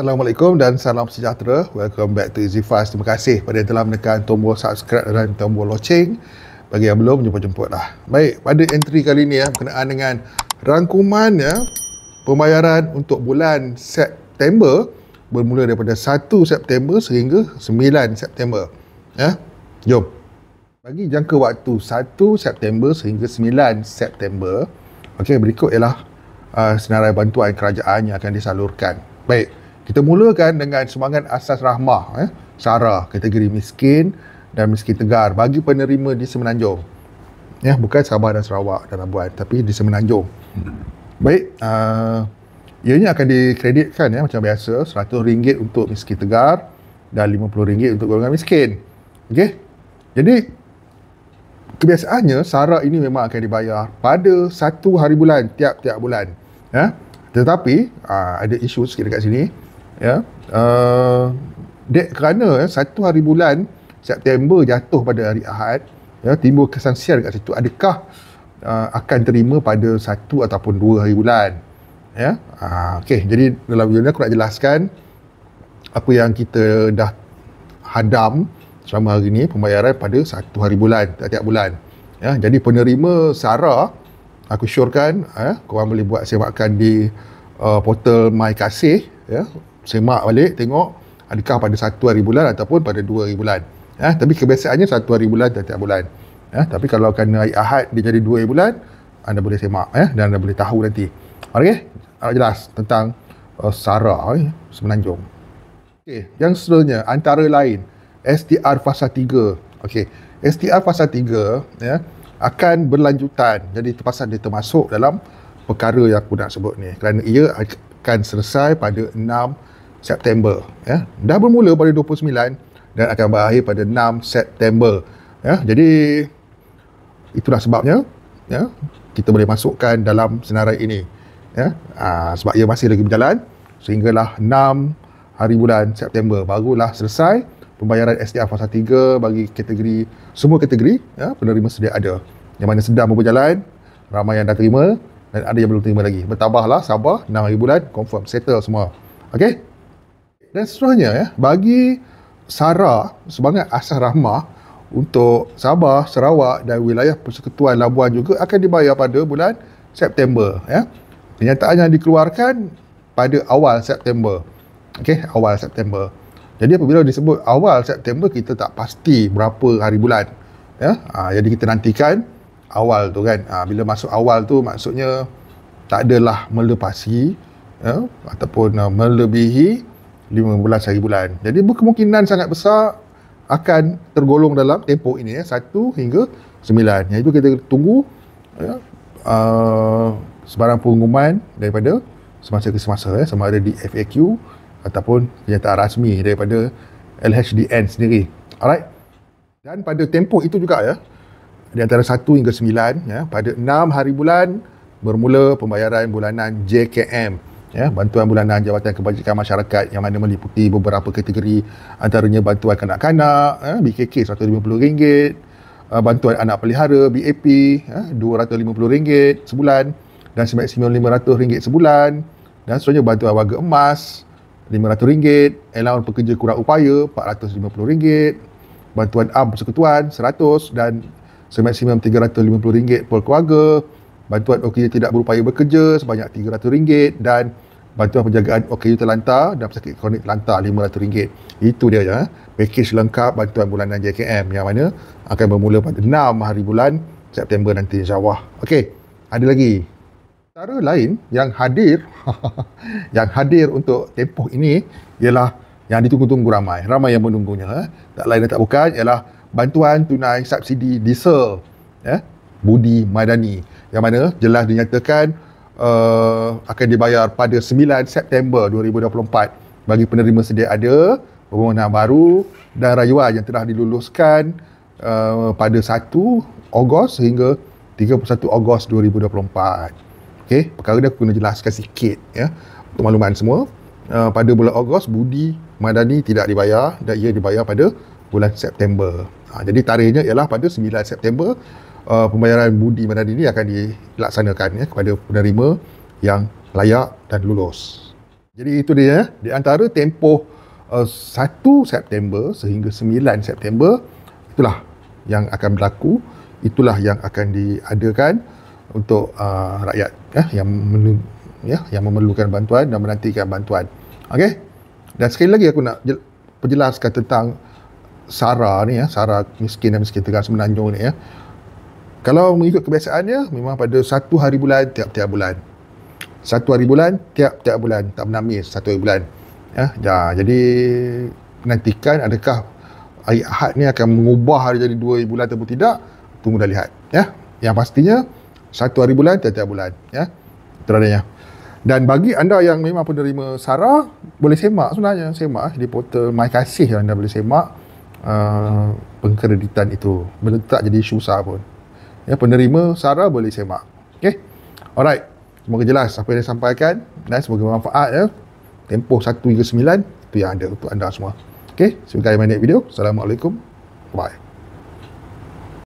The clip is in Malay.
Assalamualaikum dan salam sejahtera. Welcome back to Zifas. Terima kasih pada yang telah menekan tombol subscribe dan tombol loceng. Bagi yang belum, jumpa jemput lah. Baik, pada entry kali ini ya, berkenaan dengan rangkuman ya, pembayaran untuk bulan September bermula daripada 1 September sehingga 9 September. Ya, jom. Bagi jangka waktu 1 September sehingga 9 September, okay, berikut ialah uh, senarai bantuan kerajaan yang akan disalurkan. Baik, kita mulakan dengan semangat asas rahmah eh, SARA, kategori miskin dan miskin tegar bagi penerima di Semenanjung ya, bukan Sabah dan Sarawak dan Labuan tapi di Semenanjung baik uh, ianya akan dikreditkan ya, macam biasa RM100 untuk miskin tegar dan RM50 untuk golongan miskin okay? jadi kebiasaannya SARA ini memang akan dibayar pada satu hari bulan tiap-tiap bulan ya? tetapi uh, ada isu sikit dekat sini ya uh, dia kerana ya, satu hari bulan September jatuh pada hari Ahad ya timbul kesan sial dekat situ adakah uh, akan terima pada satu ataupun dua hari bulan ya uh, okey jadi dalam video ni aku nak jelaskan apa yang kita dah hadam selama hari ni pembayaran pada satu hari bulan setiap bulan ya jadi penerima SARA aku syorkan ya korang boleh buat semakan di uh, portal my kasih ya semak balik tengok adakah pada satu hari bulan ataupun pada dua hari bulan eh, tapi kebiasaannya satu hari bulan setiap bulan eh, tapi kalau kena hari Ahad dia jadi dua hari bulan anda boleh semak eh, dan anda boleh tahu nanti Ok, agak jelas tentang uh, eh, sara eh, semenanjung okey yang seterusnya antara lain STR fasa 3 okey STR fasa 3 ya eh, akan berlanjutan jadi terpaksa dia termasuk dalam perkara yang aku nak sebut ni kerana ia akan selesai pada September ya dah bermula pada 29 dan akan berakhir pada 6 September ya jadi itulah sebabnya ya kita boleh masukkan dalam senarai ini ya ha, sebab ia masih lagi berjalan sehinggalah 6 hari bulan September barulah selesai pembayaran SDR fasa 3 bagi kategori semua kategori ya penerima sedia ada yang mana sedang berjalan ramai yang dah terima dan ada yang belum terima lagi bertambahlah sabar 6 hari bulan confirm settle semua okay? dan seterusnya ya bagi SARA sebagai asas rahmah untuk Sabah, Sarawak dan wilayah Persekutuan Labuan juga akan dibayar pada bulan September ya. Kenyataan yang dikeluarkan pada awal September. Okey, awal September. Jadi apabila disebut awal September kita tak pasti berapa hari bulan ya. Ha, jadi kita nantikan awal tu kan. Ha, bila masuk awal tu maksudnya tak adalah melepasi ya ataupun uh, melebihi 15 hari bulan. Jadi berkemungkinan sangat besar akan tergolong dalam tempoh ini ya 1 hingga 9. Yang itu kita tunggu ya uh, sebarang pengumuman daripada semasa ke semasa ya sama ada di FAQ ataupun kenyataan rasmi daripada LHDN sendiri. Alright. Dan pada tempoh itu juga ya di antara 1 hingga 9 ya pada 6 hari bulan bermula pembayaran bulanan JKM ya bantuan bulanan jabatan kebajikan masyarakat yang mana meliputi beberapa kategori antaranya bantuan kanak-kanak ya BKK RM150 bantuan anak pelihara BAP eh, RM250 sebulan dan semaksimum RM500 sebulan dan seterusnya bantuan warga emas RM500 allowance pekerja kurang upaya RM450 bantuan am persekutuan RM100 dan semaksimum RM350 per keluarga bantuan OKU tidak berupaya bekerja sebanyak RM300 dan bantuan penjagaan OKU terlantar dan pesakit kronik terlantar RM500. Itu dia ya. Pakej lengkap bantuan bulanan JKM yang mana akan bermula pada 6 hari bulan September nanti insyaAllah. Okey, ada lagi. Cara lain yang hadir yang hadir untuk tempoh ini ialah yang ditunggu-tunggu ramai. Ramai yang menunggunya. Eh. Tak lain dan tak bukan ialah bantuan tunai subsidi diesel. Eh, Budi Madani yang mana jelas dinyatakan uh, akan dibayar pada 9 September 2024 bagi penerima sedia ada pembangunan baru dan rayuan yang telah diluluskan uh, pada 1 Ogos sehingga 31 Ogos 2024. Okey, perkara ni aku kena jelaskan sikit ya untuk makluman semua. Uh, pada bulan Ogos Budi Madani tidak dibayar dan ia dibayar pada bulan September. Ha, jadi tarikhnya ialah pada 9 September uh, pembayaran budi mana ini akan dilaksanakan ya, kepada penerima yang layak dan lulus. Jadi itu dia. Ya. Di antara tempoh uh, 1 September sehingga 9 September, itulah yang akan berlaku. Itulah yang akan diadakan untuk uh, rakyat ya, yang, ya, yang memerlukan bantuan dan menantikan bantuan. Okay. Dan sekali lagi aku nak jel- perjelaskan tentang SARA ni ya, SARA miskin dan miskin tegar semenanjung ni ya kalau mengikut kebiasaannya memang pada satu hari bulan tiap-tiap bulan satu hari bulan tiap-tiap bulan tak pernah satu hari bulan ya, ya jadi nantikan adakah hari Ahad ni akan mengubah hari jadi dua bulan atau tidak tunggu dah lihat ya yang pastinya satu hari bulan tiap-tiap bulan ya terhadapnya dan bagi anda yang memang penerima SARA boleh semak sebenarnya semak eh, di portal My Kasih yang anda boleh semak uh, pengkreditan itu Belum tak jadi susah pun ya penerima Sarah boleh semak okey alright semoga jelas apa yang saya sampaikan dan semoga bermanfaat ya tempoh 1 hingga 9 itu yang ada untuk anda semua okey see you video assalamualaikum bye